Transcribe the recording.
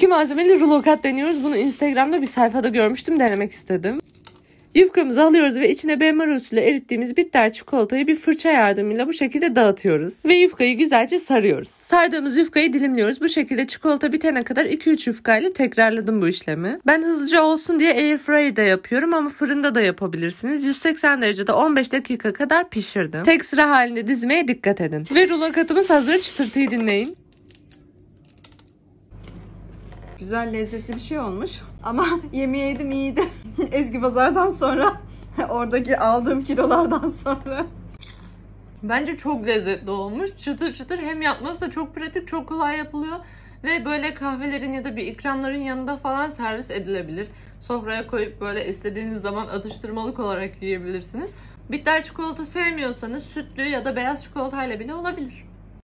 Cookie malzemeli rulo kat deniyoruz. Bunu Instagram'da bir sayfada görmüştüm denemek istedim. Yufkamızı alıyoruz ve içine BMR usulü erittiğimiz bitter çikolatayı bir fırça yardımıyla bu şekilde dağıtıyoruz. Ve yufkayı güzelce sarıyoruz. Sardığımız yufkayı dilimliyoruz. Bu şekilde çikolata bitene kadar 2-3 yufkayla tekrarladım bu işlemi. Ben hızlıca olsun diye airfryer'da yapıyorum ama fırında da yapabilirsiniz. 180 derecede 15 dakika kadar pişirdim. Tek sıra halinde dizmeye dikkat edin. Ve rulo katımız hazır çıtırtıyı dinleyin. Güzel lezzetli bir şey olmuş. Ama yemeğeydim iyiydi. Ezgi pazardan sonra oradaki aldığım kilolardan sonra. Bence çok lezzetli olmuş. Çıtır çıtır hem yapması da çok pratik, çok kolay yapılıyor. Ve böyle kahvelerin ya da bir ikramların yanında falan servis edilebilir. Sofraya koyup böyle istediğiniz zaman atıştırmalık olarak yiyebilirsiniz. Bitter çikolata sevmiyorsanız sütlü ya da beyaz çikolatayla bile olabilir.